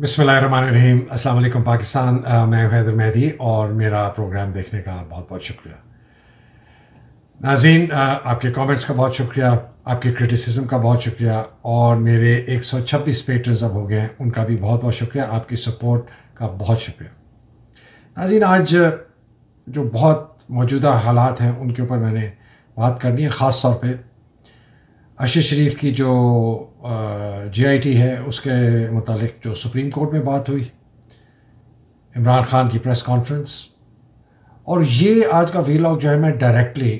बिसमीम असल पाकिस्तान मैं हैदर मेहदी और मेरा प्रोग्राम देखने का बहुत बहुत शुक्रिया नाजीन आपके कमेंट्स का बहुत शुक्रिया आपके क्रिटिसिज्म का बहुत शुक्रिया और मेरे 126 पेटर्स अब हो गए हैं उनका भी बहुत बहुत शुक्रिया आपकी सपोर्ट का बहुत शुक्रिया नाजीन आज जो बहुत मौजूदा हालात हैं उनके ऊपर मैंने बात करनी है ख़ास तौर पर अर्शद शरीफ की जो जे आई टी है उसके मतलब जो सुप्रीम कोर्ट में बात हुई इमरान खान की प्रेस कॉन्फ्रेंस और ये आज का वीलॉग जो है मैं डायरेक्टली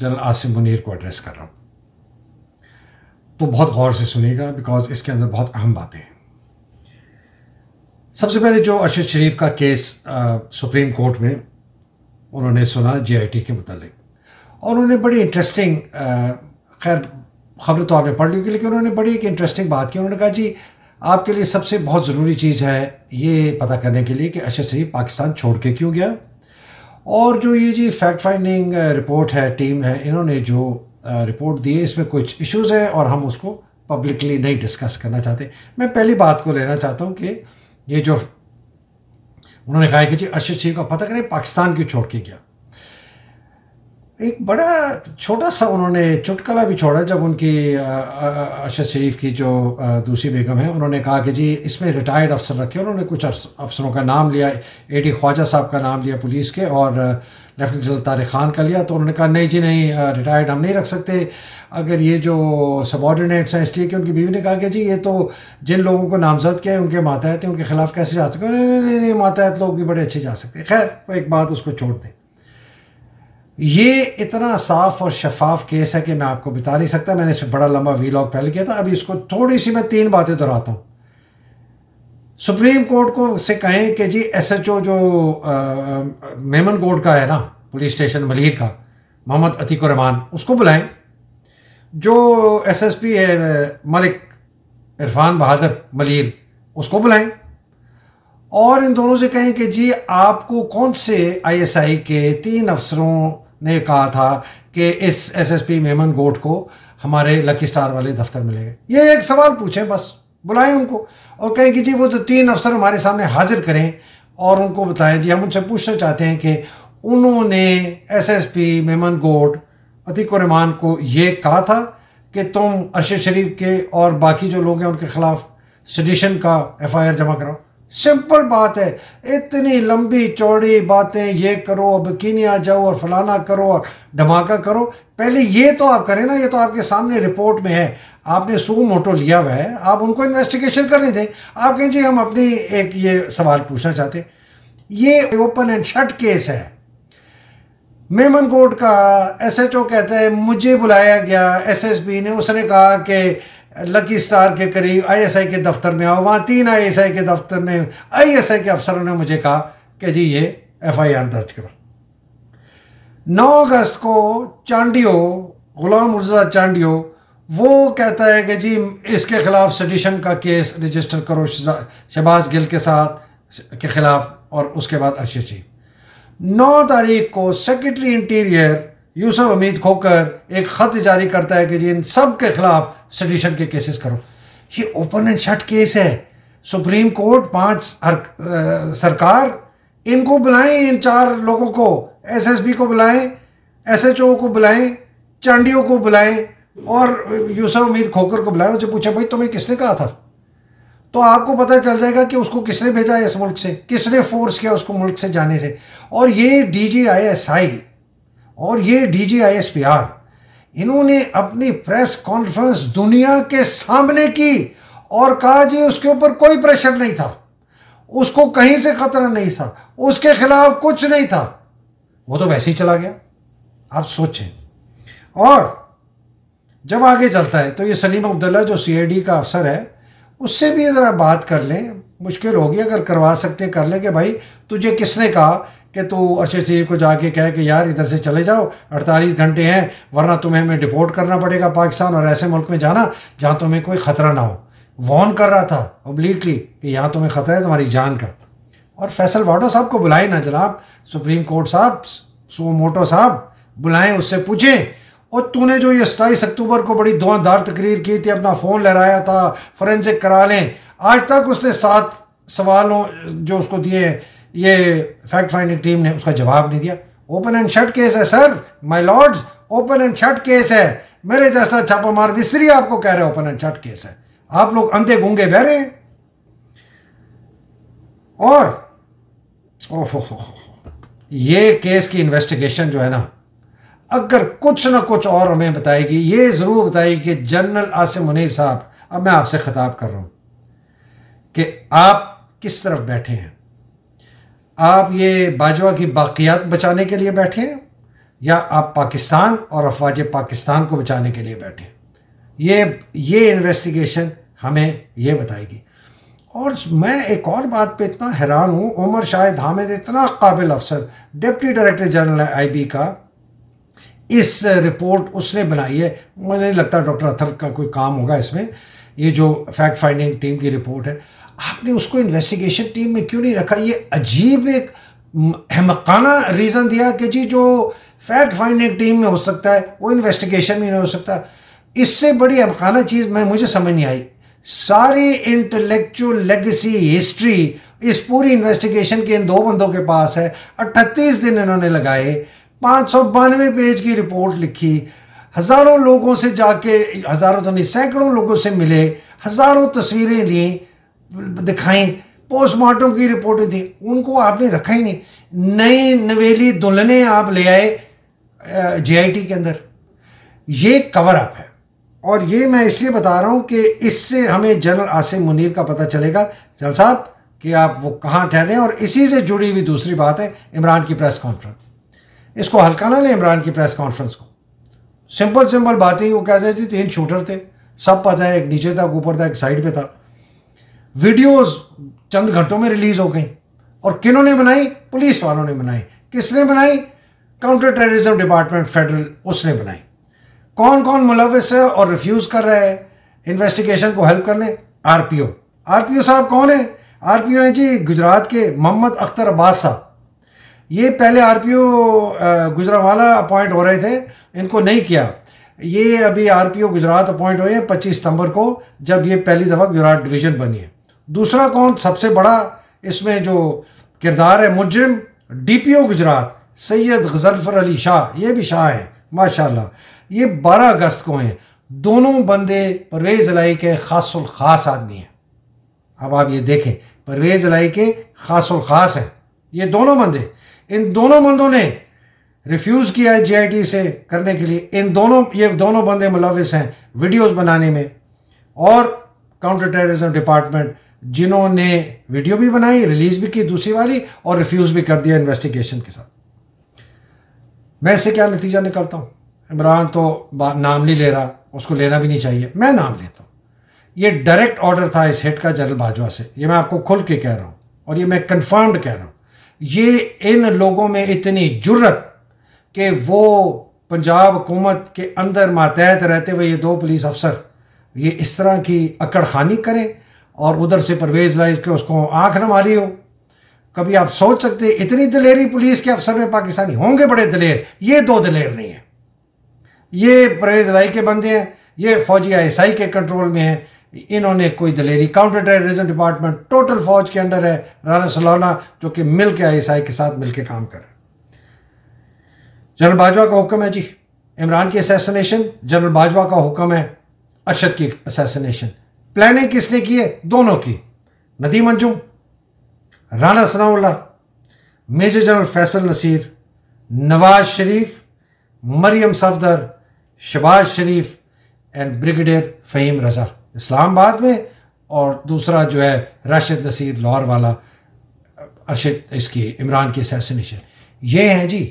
जनरल आसिम मुनीर को एड्रेस कर रहा हूँ तो बहुत गौर से सुनेगा बिकॉज इसके अंदर बहुत अहम बातें हैं सबसे पहले जो अरशद शरीफ का केस आ, सुप्रीम कोर्ट में उन्होंने सुना जे आई टी के मतलब और उन्होंने बड़ी इंटरेस्टिंग खैर खबर तो आपने पढ़ ली होगी लेकिन उन्होंने बड़ी एक इंटरेस्टिंग बात की उन्होंने कहा जी आपके लिए सबसे बहुत ज़रूरी चीज़ है ये पता करने के लिए कि अशर शरीफ पाकिस्तान छोड़ के क्यों गया और जो ये जी फैक्ट फाइंडिंग रिपोर्ट है टीम है इन्होंने जो रिपोर्ट दी है इसमें कुछ इश्यूज़ हैं और हम उसको पब्लिकली नहीं डिस्कस करना चाहते मैं पहली बात को लेना चाहता हूँ कि ये जो उन्होंने कहा कि जी अरशद शरीफ का पता करें पाकिस्तान क्यों छोड़ के गया एक बड़ा छोटा सा उन्होंने चुटकला भी छोड़ा जब उनकी अरशद शरीफ की जो दूसरी बेगम है उन्होंने कहा कि जी इसमें रिटायर्ड अफसर रखे उन्होंने कुछ अफसरों का नाम लिया ए डी ख्वाजा साहब का नाम लिया पुलिस के और लेफ्टिनेंट जनरल तारिक खान का लिया तो उन्होंने कहा नहीं जी नहीं रिटायर्ड हम नहीं रख सकते अगर ये जो सबॉर्डिनेट्स हैं इसलिए कि उनकी बीवी ने कहा कि जी ये तो जिन लोगों को नामजद किया है उनके मातहत हैं उनके खिलाफ कैसे जा सकते नहीं नहीं नहीं मातहत तो लोग भी बड़े अच्छे जा सकते हैं खैर एक बात उसको छोड़ दें ये इतना साफ और शफाफ केस है कि मैं आपको बता नहीं सकता मैंने इस पर बड़ा लंबा वीलॉग पहले किया था अभी इसको थोड़ी सी मैं तीन बातें दोहराता हूँ सुप्रीम कोर्ट को से कहें कि जी एसएचओ जो मेमन कोर्ट का है ना पुलिस स्टेशन मलिर का मोहम्मद अतीकुर रहमान उसको बुलाएं जो एसएसपी है मलिक इरफान बहादुर मलिर उसको बुलाएं और इन दोनों से कहें कि जी आपको कौन से आईएसआई के तीन अफसरों ने कहा था कि इस एसएसपी मेमन गोट को हमारे लकी स्टार वाले दफ्तर मिलेंगे ये एक सवाल पूछें बस बुलाएं उनको और कहें कि जी वो तो तीन अफसर हमारे सामने हाजिर करें और उनको बताएं जी हम उनसे पूछना चाहते हैं कि उन्होंने एसएसपी मेमन गोट अतीकुर रहमान को ये कहा था कि तुम अरशद शरीफ के और बाकी जो लोग हैं उनके ख़िलाफ़ सडिशन का एफ आई आर जमा कराओ सिंपल बात है इतनी लंबी चौड़ी बातें ये करो अब कीनिया जाओ और फलाना करो और धमाका करो पहले ये तो आप करें ना ये तो आपके सामने रिपोर्ट में है आपने सू मोटो लिया हुआ है आप उनको इन्वेस्टिगेशन करने दें आप कहें जी हम अपनी एक ये सवाल पूछना चाहते ये ओपन एंड शट केस है मेमन कोर्ट का एसएचओ कहता है मुझे बुलाया गया एसएसबी ने उसने कहा कि लकी स्टार के करीब आईएसआई के दफ्तर में आओ वहाँ तीन आईएसआई के दफ्तर में आईएसआई के अफसरों ने मुझे कहा कि जी ये एफआईआर दर्ज करो 9 अगस्त को चांडियो गुलाम उर्जा चांडियो वो कहता है कि जी इसके खिलाफ सडिशन का केस रजिस्टर करो शहबाज गिल के साथ के खिलाफ और उसके बाद अर्शद जी नौ तारीख को सेक्रेटरी इंटीरियर यूसुफ अमीद खोकर एक ख़त जारी करता है कि जी इन सब के खिलाफ सडिशन के केसेस करो ये ओपन एंड शट केस है सुप्रीम कोर्ट पांच सरकार इनको बुलाएं इन चार लोगों को एसएसबी को बुलाएं एसएचओ को बुलाएं चांडियों को बुलाएं और यूसफ उमीद खोकर को बुलाएं उनसे पूछा भाई तुम्हें किसने कहा था तो आपको पता चल जाएगा कि उसको किसने भेजा है इस मुल्क से किसने फोर्स किया उसको मुल्क से जाने से और ये D G I S I और ये D G I S P R इन्होंने अपनी प्रेस कॉन्फ्रेंस दुनिया के सामने की और कहा जी उसके ऊपर कोई प्रेशर नहीं था उसको कहीं से खतरा नहीं था उसके खिलाफ कुछ नहीं था वो तो वैसे ही चला गया आप सोचें और जब आगे चलता है तो ये सलीम अब्दुल्ला जो सीआईडी का अफसर है उससे भी ज़रा बात कर लें मुश्किल होगी अगर करवा सकते कर लें कि भाई तुझे किसने कहा कि तू अरशद शरीफ को जाके कहे कि यार इधर से चले जाओ अड़तालीस घंटे हैं वरना तुम्हें हमें डिपोर्ट करना पड़ेगा पाकिस्तान और ऐसे मुल्क में जाना जहाँ तुम्हें कोई ख़तरा ना हो वॉर्न कर रहा था पब्लिकली कि यहाँ तुम्हें ख़तरा है तुम्हारी जान का और फैसल वाडो साहब को बुलाए ना जनाब सुप्रीम कोर्ट साहब सो मोटो साहब बुलाएं उससे पूछें और तूने जो ये सताईस अक्टूबर को बड़ी धुआंधार तकरीर की थी अपना फ़ोन लहराया था फॉरेंसिक करा लें आज तक उसने सात सवालों जो उसको दिए ये फैक्ट फाइंडिंग टीम ने उसका जवाब नहीं दिया ओपन एंड शट केस है sir my lords open and shut case है मेरे जैसा छापामार मिस्त्री आपको कह रहे हैं ओपन एंड शट केस है आप लोग अंधे गूंगे बह रहे हैं और ओहो हो ये केस की इन्वेस्टिगेशन जो है ना अगर कुछ ना कुछ और हमें बताएगी ये ज़रूर बताएगी कि जनरल आसिम मुनीर साहब अब मैं आपसे खिताब कर रहा हूं कि आप किस तरफ बैठे हैं आप ये बाजवा की बाक़ियात बचाने के लिए बैठे हैं या आप पाकिस्तान और अफवाज पाकिस्तान को बचाने के लिए बैठे ये ये इन्वेस्टिगेशन हमें ये बताएगी और मैं एक और बात पे इतना हैरान हूँ उमर शाहिद हामिद इतना काबिल अफसर डिप्टी डायरेक्टर जनरल है आईबी का इस रिपोर्ट उसने बनाई है मुझे नहीं लगता डॉक्टर अथर का कोई काम होगा इसमें ये जो फैक्ट फाइंडिंग टीम की रिपोर्ट है आपने उसको इन्वेस्टिगेशन टीम में क्यों नहीं रखा ये अजीब एक हमकाना रीज़न दिया कि जी जो फैक्ट फाइंडिंग टीम में हो सकता है वो इन्वेस्टिगेशन में नहीं हो सकता इससे बड़ी हमकाना चीज़ मैं मुझे समझ नहीं आई सारी इंटेलेक्चुअल लेगेसी हिस्ट्री इस पूरी इन्वेस्टिगेशन के इन दो बंदों के पास है अट्ठतीस दिन इन्होंने लगाए पाँच सौ बानवे पेज की रिपोर्ट लिखी हज़ारों लोगों से जाके हज़ारों तो नहीं सैकड़ों लोगों से मिले हज़ारों तस्वीरें लीं दिखाएं पोस्टमार्टम की रिपोर्टें दी उनको आपने रखा ही नहीं नई नवेली दुल्हने आप ले आए जीआईटी के अंदर ये कवर अप है और ये मैं इसलिए बता रहा हूँ कि इससे हमें जनरल आसिम मुनीर का पता चलेगा जल साहब कि आप वो कहाँ ठहरे और इसी से जुड़ी हुई दूसरी बात है इमरान की प्रेस कॉन्फ्रेंस इसको हल्का ना लें इमरान की प्रेस कॉन्फ्रेंस को सिंपल सिंपल बातें वो कहते थे तीन शूटर थे सब पता है एक नीचे था ऊपर था एक साइड पे था वीडियोस चंद घंटों में रिलीज हो गई और किनों ने बनाई पुलिस वालों ने बनाई किसने बनाई काउंटर टेररिज्म डिपार्टमेंट फेडरल उसने बनाई कौन कौन मुलविस है और रिफ्यूज़ कर रहा है इन्वेस्टिगेशन को हेल्प करने R R P O P O साहब कौन है आर पी ओ हैं जी गुजरात के मोहम्मद अख्तर अब्बास साहब ये पहले R P O Gujranwala appoint हो रहे थे इनको नहीं किया ये अभी R P O Gujrat appoint हुए हैं पच्चीस सितंबर को जब ये पहली दफ़ा गुजरात डिवीज़न बनी है दूसरा कौन सबसे बड़ा इसमें जो किरदार है मुजरिम डीपीओ गुजरात सैयद गजलफर अली शाह ये भी शाह है माशाल्लाह ये 12 अगस्त को हैं दोनों बंदे परवेज़ अलाई के खास खास आदमी हैं अब आप ये देखें परवेज़ अलाई के खास खास हैं ये दोनों बंदे इन दोनों बंदों ने रिफ्यूज़ किया है जीआईटी से करने के लिए इन दोनों ये दोनों बंदे मुलविस हैं वीडियोज़ बनाने में और काउंटर टेररिज्म डिपार्टमेंट जिन्होंने वीडियो भी बनाई रिलीज भी की दूसरी वाली और रिफ्यूज़ भी कर दिया इन्वेस्टिगेशन के साथ मैं इससे क्या नतीजा निकलता हूं इमरान तो नाम नहीं ले रहा उसको लेना भी नहीं चाहिए मैं नाम लेता हूं ये डायरेक्ट ऑर्डर था इस हेड का जनरल बाजवा से ये मैं आपको खुल के कह रहा हूं और ये मैं कन्फर्म्ड कह रहा हूं ये इन लोगों में इतनी जुर्रत कि वो पंजाब हुकूमत के अंदर मातहत रहते हुए ये दो पुलिस अफसर ये इस तरह की अकड़खानी करें और उधर से परवेज लाई के उसको आंख न मारी हो कभी आप सोच सकते इतनी दिलेरी पुलिस के अफसर में पाकिस्तानी होंगे बड़े दिलेर ये दो दिलेर नहीं है ये परवेज लाई के बंदे हैं ये फौजी आईएसआई के कंट्रोल में हैं इन्होंने कोई दलेरी काउंटर टेररिज्म डिपार्टमेंट टोटल फौज के अंडर है राना सलोना जो कि मिल के आई के साथ मिलकर काम कर रहे जनरल बाजवा का हुक्म है जी इमरान की असैसिनेशन जनरल बाजवा का हुक्म है अरशद की असैसिनेशन प्लानिंग किसने की है दोनों की नदी मंजू Rana Sanaullah major general Faisal Naseer Nawaz Sharif Maryam Safdar Shahbaz Sharif and brigadier Faheem Raza Islamabad में और दूसरा जो है राशिद नसीर लाहौर वाला अरशद इसकी इमरान की असैसिनेशन ये हैं जी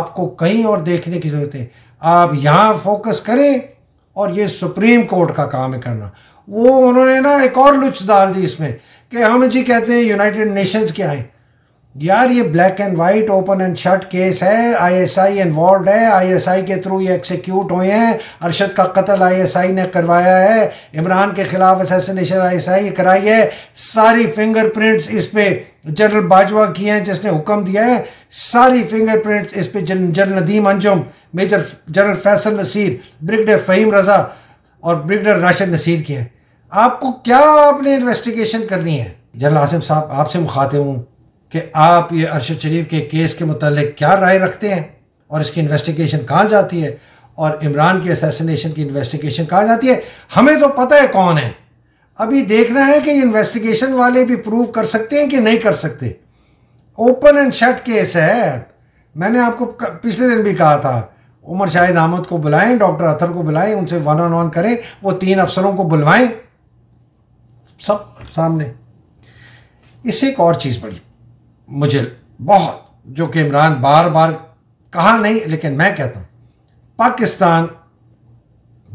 आपको कहीं और देखने की ज़रूरत है आप यहाँ फोकस करें और ये सुप्रीम कोर्ट का काम है करना वो उन्होंने ना एक और लुच डाल दी इसमें कि हम जी कहते हैं यूनाइटेड नेशंस क्या है यार ये black and white open and shut case है आईएसआई इन्वॉल्व है आईएसआई के थ्रू ये एक्सिक्यूट हुए हैं अरशद का कत्ल आईएसआई ने करवाया है इमरान के खिलाफ असैसिनेशन आईएसआई कराई है सारी फिंगरप्रिंट्स इस पे जनरल बाजवा किए हैं जिसने हुक्म दिया है सारी फिंगरप्रिंट्स इस पे general Nadeem Anjum major general Faisal Naseer brigadier Faheem Raza और ब्रिगेडियर राशिद नसीर की है आपको क्या आपने इन्वेस्टिगेशन करनी है जनरल आसिम साहब आपसे मुखातिब हूँ कि आप ये अरशद शरीफ के केस के मतलब क्या राय रखते हैं और इसकी इन्वेस्टिगेशन कहाँ जाती है और इमरान के असैसिनेशन की इन्वेस्टिगेशन कहाँ जाती है हमें तो पता है कौन है अभी देखना है कि इन्वेस्टिगेशन वाले भी प्रूव कर सकते हैं कि नहीं कर सकते ओपन एंड शट केस है मैंने आपको पिछले दिन भी कहा था उमर शाहिद अहमद को बुलाएं डॉक्टर अथर को बुलाएं उनसे वन ऑन वन करें वो तीन अफसरों को बुलवाएं सब सामने इससे एक और चीज़ बड़ी मुझे बहुत जो कि इमरान बार बार कहा नहीं लेकिन मैं कहता हूँ पाकिस्तान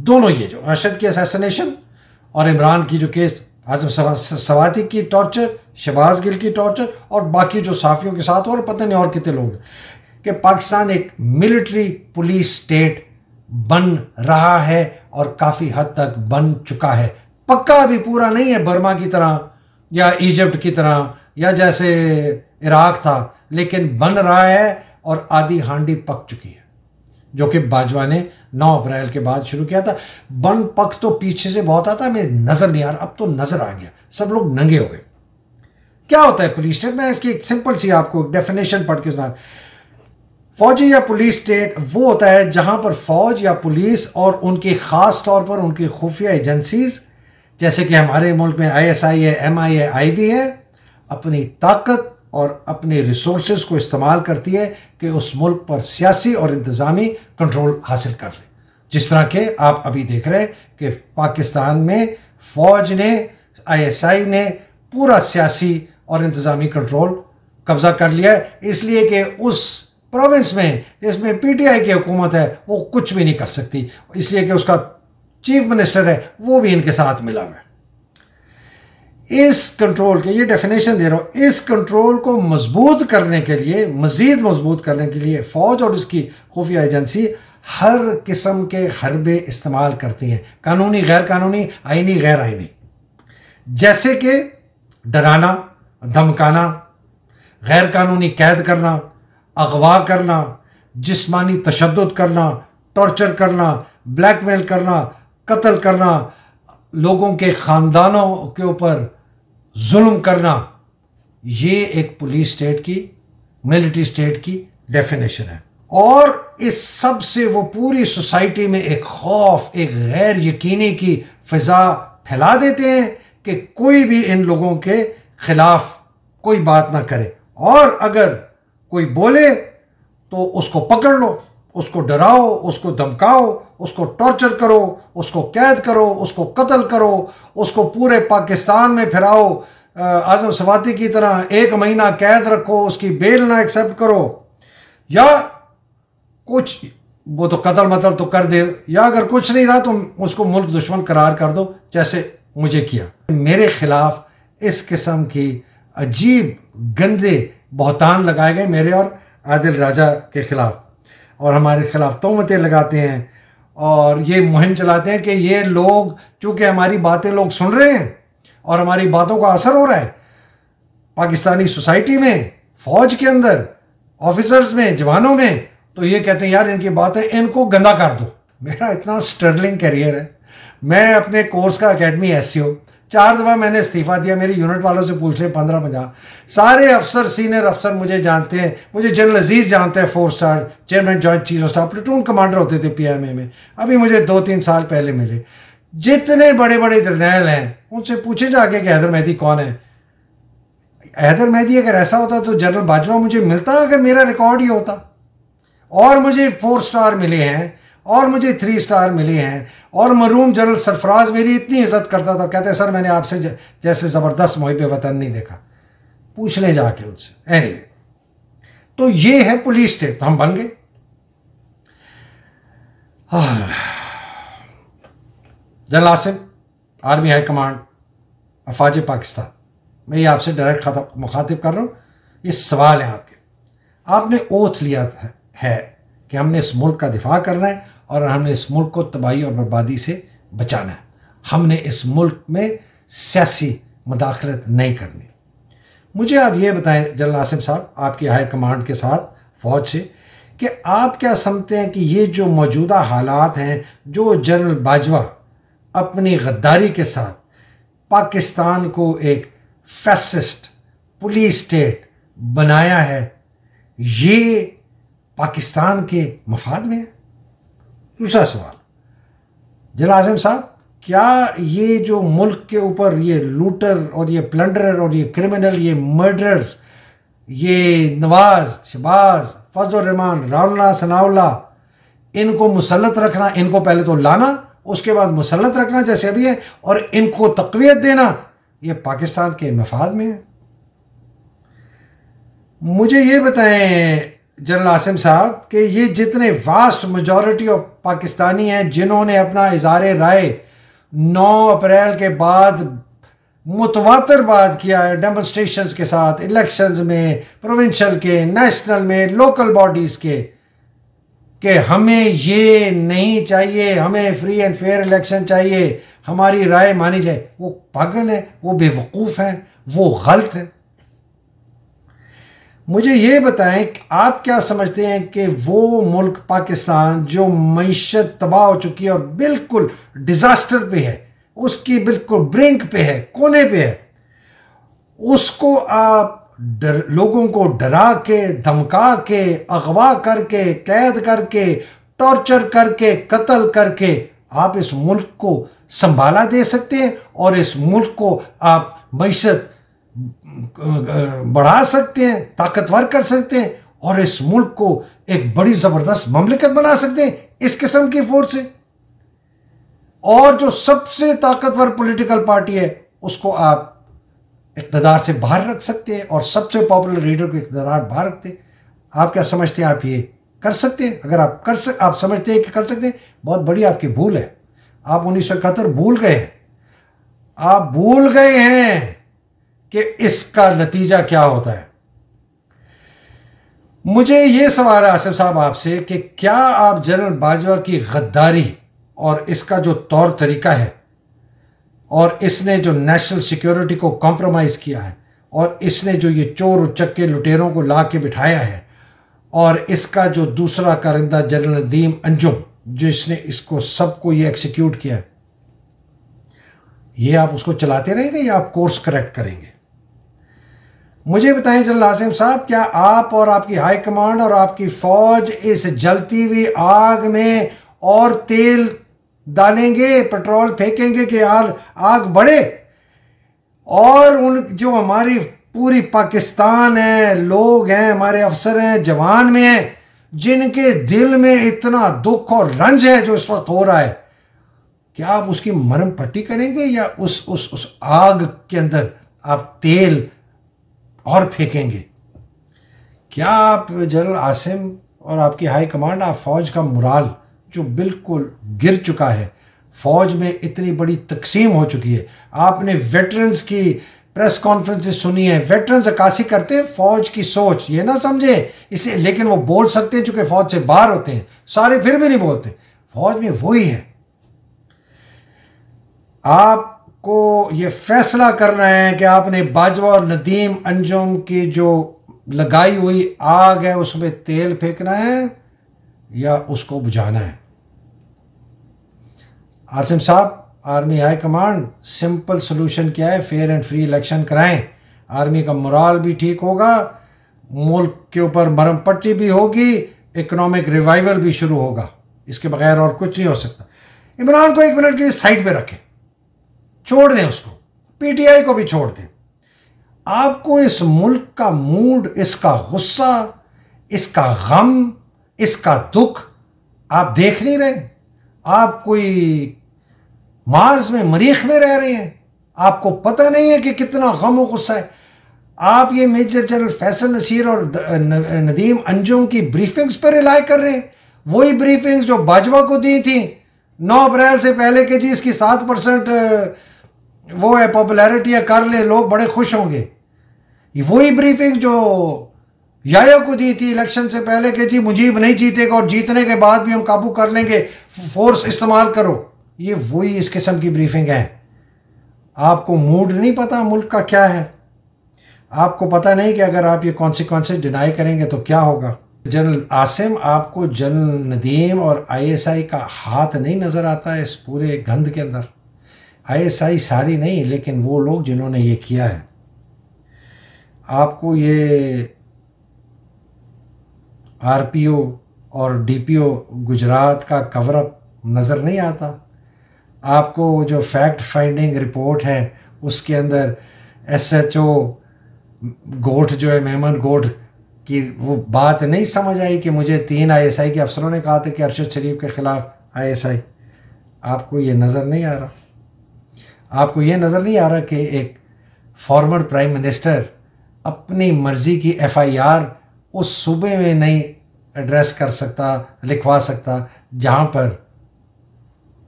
दोनों ये जो अरशद की असैसिनेशन और इमरान की जो केस आजम सवाती की टॉर्चर शहबाज गिल की टॉर्चर और बाकी जो साफियों के साथ और पता नहीं और कितने लोग हैं कि पाकिस्तान एक मिलिट्री पुलिस स्टेट बन रहा है और काफ़ी हद तक बन चुका है पक्का अभी पूरा नहीं है बर्मा की तरह या इजिप्ट की तरह या जैसे इराक था लेकिन बन रहा है और आधी हांडी पक चुकी है जो कि बाजवा ने 9 अप्रैल के बाद शुरू किया था बन पक तो पीछे से बहुत आता मैं नज़र नहीं आ रहा अब तो नज़र आ गया सब लोग नंगे हो गए क्या होता है पुलिस स्टेट मैं इसकी एक सिंपल सी आपको डेफिनेशन पढ़ के सुना फौजी या पुलिस स्टेट वो होता है जहां पर फौज या पुलिस और उनके खास तौर पर उनकी खुफिया एजेंसीज़ जैसे कि हमारे मुल्क में आई है आई है आई बी है अपनी ताकत और अपने रिसोर्स को इस्तेमाल करती है कि उस मुल्क पर सियासी और इंतज़ामी कंट्रोल हासिल कर ले जिस तरह के आप अभी देख रहे हैं कि पाकिस्तान में फौज ने आई एस आई ने पूरा सियासी और इंतज़ामी कंट्रोल कब्ज़ा कर लिया है इसलिए कि उस प्रोविंस में जिसमें पीटीआई की हुकूमत है वो कुछ भी नहीं कर सकती इसलिए कि उसका चीफ मिनिस्टर है वो भी इनके साथ मिला हुआ है इस कंट्रोल के ये डेफिनेशन दे रहा हूं इस कंट्रोल को मजबूत करने के लिए मजीद मजबूत करने के लिए फ़ौज और इसकी खुफिया एजेंसी हर किस्म के हरबे इस्तेमाल करती है कानूनी गैर कानूनी आइनी गैर आइनी जैसे कि डराना धमकाना गैर कानूनी कैद करना अगवा करना जिस्मानी तशद करना टॉर्चर करना ब्लैकमेल करना कत्ल करना लोगों के ख़ानदानों के ऊपर जुल्म करना ये एक पुलिस स्टेट की मिलिट्री स्टेट की डेफिनेशन है और इस सब से वो पूरी सोसाइटी में एक खौफ एक गैर यकीनी की फ़िज़ा फैला देते हैं कि कोई भी इन लोगों के ख़िलाफ़ कोई बात ना करे और अगर कोई बोले तो उसको पकड़ लो उसको डराओ उसको धमकाओ उसको टॉर्चर करो उसको कैद करो उसको कत्ल करो उसको पूरे पाकिस्तान में फिराओ आज़म सवाती की तरह एक महीना कैद रखो उसकी बेल ना एक्सेप्ट करो या कुछ वो तो कतल मतल तो कर दे या अगर कुछ नहीं रहा तो उसको मुल्क दुश्मन करार कर दो जैसे मुझे किया मेरे खिलाफ इस किस्म की अजीब गंदे बहतान लगाए गए मेरे और आदिल राजा के खिलाफ और हमारे खिलाफ तोमतें लगाते हैं और ये मुहिम चलाते हैं कि ये लोग चूँकि हमारी बातें लोग सुन रहे हैं और हमारी बातों का असर हो रहा है पाकिस्तानी सोसाइटी में फ़ौज के अंदर ऑफिसर्स में जवानों में तो ये कहते हैं यार इनकी बातें इनको गंदा कर दो मेरा इतना स्टर्लिंग करियर है मैं अपने कोर्स का अकेडमी एस चार दफ़ा मैंने इस्तीफ़ा दिया मेरी यूनिट वालों से पूछ ले पंद्रह पंजा सारे अफसर सीनियर अफसर मुझे जानते हैं मुझे जनरल अजीज़ जानते हैं four star chairman joint chief of staff platoon commander होते थे ए में अभी मुझे दो तीन साल पहले मिले जितने बड़े बड़े जर्नैल हैं उनसे पूछे जाके कि हैदर मेहदी कौन है हैदर मेहदी अगर ऐसा होता तो जनरल बाजवा मुझे मिलता अगर मेरा रिकॉर्ड ही होता और मुझे फोर स्टार मिले हैं और मुझे थ्री स्टार मिले हैं और मरूम जनरल सरफराज मेरी इतनी इज्जत करता था कहते सर मैंने आपसे जैसे ज़बरदस्त मोहब वतन नहीं देखा पूछ ले जाके उनसे एनी anyway, तो ये है पुलिस स्टेट तो हम बन गए general Asim army high command अफाज पाकिस्तान मैं ये आपसे डायरेक्ट मुखातिब कर रहा हूँ ये सवाल है आपके आपने ओथ लिया है कि हमने इस मुल्क का दिफा करना है और हमने इस मुल्क को तबाही और बर्बादी से बचाना है हमने इस मुल्क में सियासी मदाखलत नहीं करनी मुझे आप ये बताएं जनरल आसिम साहब आपकी हाई कमांड के साथ फ़ौज से कि आप क्या समझते हैं कि ये जो मौजूदा हालात हैं जो जनरल बाजवा अपनी गद्दारी के साथ पाकिस्तान को एक फैसिस्ट पुलिस स्टेट बनाया है ये पाकिस्तान के मफाद में है दूसरा सवाल जिला आजम साहब क्या ये जो मुल्क के ऊपर ये लूटर और ये प्लंडरर और ये क्रिमिनल ये मर्डरर्स ये नवाज शबाज फजलरहमान रामला सनाउल्ला इनको मुसलत रखना इनको पहले तो लाना उसके बाद मुसलत रखना जैसे अभी है और इनको तकवीत देना ये पाकिस्तान के मफाद में है मुझे ये बताएं जनरल आसिम साहब कि ये जितने वास्ट मजॉरिटी ऑफ पाकिस्तानी हैं जिन्होंने अपना इजहार राय 9 अप्रैल के बाद मुतवातर बात किया है डेमोस्ट्रेशन के साथ इलेक्शंस में प्रोविंशल के नेशनल में लोकल बॉडीज़ के कि हमें ये नहीं चाहिए हमें फ्री एंड फेयर इलेक्शन चाहिए हमारी राय मानी जाए वो पागल है वो बेवकूफ़ हैं वो गलत है मुझे ये बताएं कि आप क्या समझते हैं कि वो मुल्क पाकिस्तान जो मीशत तबाह हो चुकी है और बिल्कुल डिज़ास्टर पे है उसकी बिल्कुल ब्रिंक पे है कोने पे है उसको आप डर लोगों को डरा के धमका के अगवा करके कैद करके टॉर्चर करके कत्ल करके आप इस मुल्क को संभाला दे सकते हैं और इस मुल्क को आप मीशत बढ़ा सकते हैं ताकतवर कर सकते हैं और इस मुल्क को एक बड़ी ज़बरदस्त ममलिकत बना सकते हैं इस किस्म की फोर्स और जो सबसे ताकतवर पॉलिटिकल पार्टी है उसको आप इकतदार से बाहर रख सकते हैं और सबसे पॉपुलर लीडर को इकतदार बाहर रखते हैं आप क्या समझते हैं आप ये कर सकते हैं अगर आप कर सक आप समझते हैं कि कर सकते हैं बहुत बड़ी आपकी भूल है आप उन्नीस सौ इकहत्तर भूल गए हैं आप भूल गए हैं कि इसका नतीजा क्या होता है मुझे ये सवाल है आसिफ साहब आपसे कि क्या आप जनरल बाजवा की गद्दारी और इसका जो तौर तरीका है और इसने जो नेशनल सिक्योरिटी को कॉम्प्रोमाइज़ किया है और इसने जो ये चोर उचक्के लुटेरों को ला के बिठाया है और इसका जो दूसरा कारिंदा जनरल नदीम अंजुम जिसने इसको सबको ये एक्सिक्यूट किया है ये आप उसको चलाते रहेंगे या आप कोर्स करेक्ट करेंगे मुझे बताएं जनरल आसिम साहब क्या आप और आपकी हाई कमांड और आपकी फौज इस जलती हुई आग में और तेल डालेंगे पेट्रोल फेंकेंगे कि यार आग बढ़े और उन जो हमारी पूरी पाकिस्तान है लोग हैं हमारे अफसर हैं जवान में हैं जिनके दिल में इतना दुख और रंज है जो इस वक्त हो रहा है क्या आप उसकी मरम पट्टी करेंगे या उस उस उस आग के अंदर आप तेल और फेंकेंगे क्या आप जनरल आसिम और आपकी हाई कमांड आप फौज का मुराल जो बिल्कुल गिर चुका है फौज में इतनी बड़ी तकसीम हो चुकी है आपने वेटरन्स की प्रेस कॉन्फ्रेंस सुनी है वेटरन्स अक्सी करते हैं फौज की सोच ये ना समझे इसे लेकिन वो बोल सकते हैं चूंकि फौज से बाहर होते हैं सारे फिर भी नहीं बोलते फौज में वही है आप को ये फैसला करना है कि आपने बाजवा और नदीम अंजुम की जो लगाई हुई आग है उसमें तेल फेंकना है या उसको बुझाना है आसिम साहब army high command simple solution क्या है फेयर एंड फ्री इलेक्शन कराएं आर्मी का मोराल भी ठीक होगा मुल्क के ऊपर मरम पट्टी भी होगी इकोनॉमिक रिवाइवल भी शुरू होगा इसके बगैर और कुछ नहीं हो सकता इमरान को एक मिनट के लिए साइड पे रखें छोड़ दें उसको पीटीआई को भी छोड़ दें आपको इस मुल्क का मूड इसका गुस्सा इसका गम इसका दुख आप देख नहीं रहे आप कोई मार्स में मरीख में रह रहे हैं आपको पता नहीं है कि कितना गम और गुस्सा है आप ये मेजर जनरल फैसल नसीर और नदीम अंजुम की ब्रीफिंग्स पर रिलाई कर रहे हैं वही ब्रीफिंग्स जो बाजवा को दी थी नौ अप्रैल से पहले के जी इसकी सात परसेंट वो है पॉपुलैरिटी है कर ले लोग बड़े खुश होंगे वही ब्रीफिंग जो यायो को दी थी इलेक्शन से पहले कि जी मुजीब नहीं जीतेगा और जीतने के बाद भी हम काबू कर लेंगे फोर्स इस्तेमाल करो ये वही इस किस्म की ब्रीफिंग है आपको मूड नहीं पता मुल्क का क्या है आपको पता नहीं कि अगर आप ये कॉन्सिक्वेंसेज डिनाई करेंगे तो क्या होगा जनरल आसिम आपको जनरल नदीम और आईएसआई का हाथ नहीं नज़र आता है इस पूरे गंद के अंदर आईएसआई सारी नहीं लेकिन वो लोग जिन्होंने ये किया है आपको ये आरपीओ और डीपीओ गुजरात का कवरअप नज़र नहीं आता आपको जो फैक्ट फाइंडिंग रिपोर्ट है उसके अंदर एसएचओ गोठ जो है मेहमान गोठ की वो बात नहीं समझ आई कि मुझे तीन आईएसआई के अफसरों ने कहा था कि अरशद शरीफ के ख़िलाफ़ आईएसआई आपको ये नज़र नहीं आ रहा आपको ये नज़र नहीं आ रहा कि एक फॉर्मर प्राइम मिनिस्टर अपनी मर्ज़ी की एफआईआर उस सूबे में नहीं एड्रेस कर सकता लिखवा सकता जहाँ पर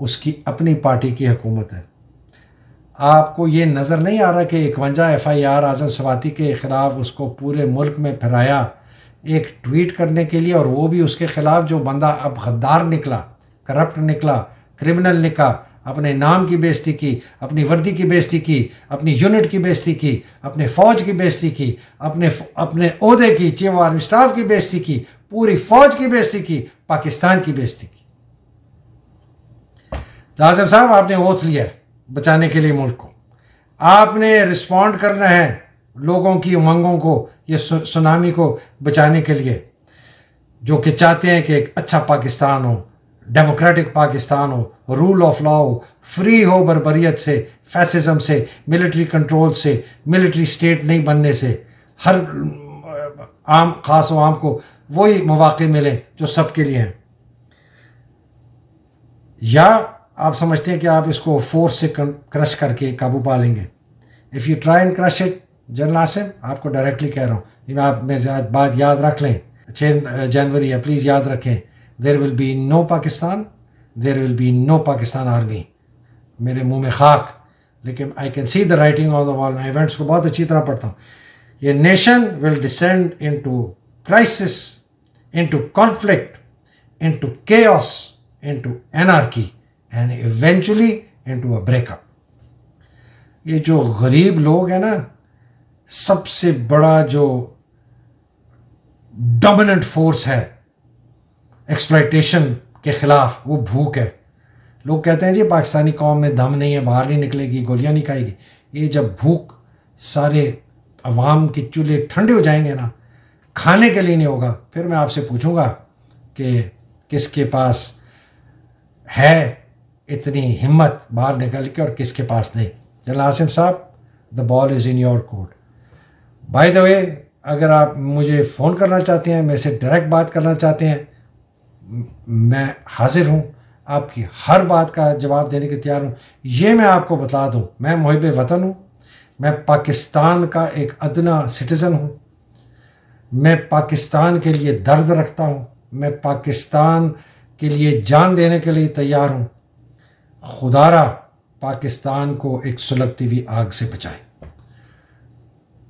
उसकी अपनी पार्टी की हुकूमत है आपको ये नज़र नहीं आ रहा कि इकवंजा एफ आई आर आज़म सवाती के ख़िलाफ़ उसको पूरे मुल्क में फहराया एक ट्वीट करने के लिए और वो भी उसके ख़िलाफ़ जो बंदा अब गद्दार निकला करप्ट निकला क्रिमिनल निकला अपने नाम की बेइज्जती की अपनी वर्दी की बेइज्जती की अपनी यूनिट की बेइज्जती की अपने फौज की बेइज्जती की अपने अपने अहदे की चीफ आर्मी स्टाफ की बेइज्जती की पूरी फौज की बेइज्जती की पाकिस्तान की बेइज्जती की लाजम साहब आपने ओथ लिया बचाने के लिए मुल्क को आपने रिस्पॉन्ड करना है लोगों की उमंगों को ये सुनामी को बचाने के लिए जो कि चाहते हैं कि एक अच्छा पाकिस्तान हो डेमोक्रेटिक पाकिस्तान हो रूल ऑफ लॉ हो फ्री हो बरबरीत से फैसिज्म से मिलिट्री कंट्रोल से मिलिट्री स्टेट नहीं बनने से हर आम खास व आम को वही मौाक़े मिले जो सबके लिए हैं या आप समझते हैं कि आप इसको फोर्स से क्रश करके काबू पा लेंगे if you try and crush it general Asim आपको डायरेक्टली कह रहा हूँ आप मैं बात याद रख लें छः जनवरी है प्लीज़ याद रखें there will be no Pakistan, there will be no Pakistan army. मेरे मुंह में खाक लेकिन I can see the writing on the wall मैं इवेंट्स को बहुत अच्छी तरह पढ़ता हूँ ये nation will descend into crisis into conflict into chaos into anarchy and eventually into a breakup ये जो गरीब लोग हैं ना सबसे बड़ा जो डोमिनेंट फोर्स है एक्सप्लाइटेशन के ख़िलाफ़ वो भूख है लोग कहते हैं जी पाकिस्तानी कौम में दम नहीं है बाहर नहीं निकलेगी गोलियां नहीं खाएगी ये जब भूख सारे अवाम के चूल्हे ठंडे हो जाएंगे ना खाने के लिए नहीं होगा फिर मैं आपसे पूछूंगा कि किसके पास है इतनी हिम्मत बाहर निकल के और किसके पास नहीं जनरल आसिम साहब the ball is in your court by the way अगर आप मुझे फ़ोन करना चाहते हैं मेरे से डायरेक्ट बात करना चाहते हैं मैं हाजिर हूँ आपकी हर बात का जवाब देने के तैयार हूँ ये मैं आपको बता दूँ मैं मुहब वतन हूँ मैं पाकिस्तान का एक अदना सिटीज़न हूँ मैं पाकिस्तान के लिए दर्द रखता हूँ मैं पाकिस्तान के लिए जान देने के लिए तैयार हूँ खुदारा पाकिस्तान को एक सुलगती हुई आग से बचाए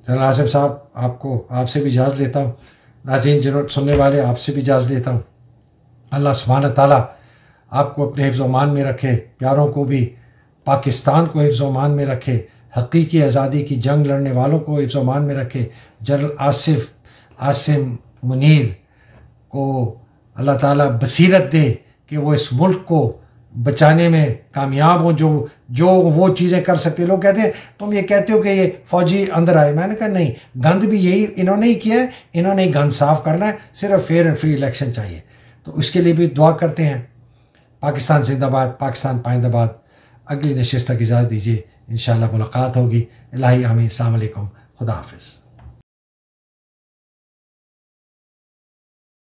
जनरल आसिफ साहब आपको आपसे भी इजाज़त लेता हूँ नाजीन जिन्होंने सुनने वाले आपसे भी इजाज़त लेता हूँ अल्लाह सुबहान ताली आपको अपने हिफ्ज़ोमान में रखे प्यारों को भी पाकिस्तान को हिफ्ज़ोमान में रखे हकीकी आज़ादी की जंग लड़ने वालों को हिफ्ज़ोमान में रखे जनरल आसिफ आसिम मुनीर को अल्लाह ताला बसीरत दे कि वो इस मुल्क को बचाने में कामयाब हो जो जो वो चीज़ें कर सकते लोग कहते हैं तुम ये कहते हो कि ये फ़ौजी अंदर आए मैंने कहा नहीं गंद भी यही इन्होंने ही किया है इन्होंने ही गंद साफ़ करना है सिर्फ फेयर एंड फ्री इलेक्शन चाहिए तो उसके लिए भी दुआ करते हैं पाकिस्तान जिंदाबाद पाकिस्तान पाइंदाबाद अगली नशस्त तक इजाज़त दीजिए इन मुलाकात होगी इलाही आमीन अलैक्म खुदा हाफिज़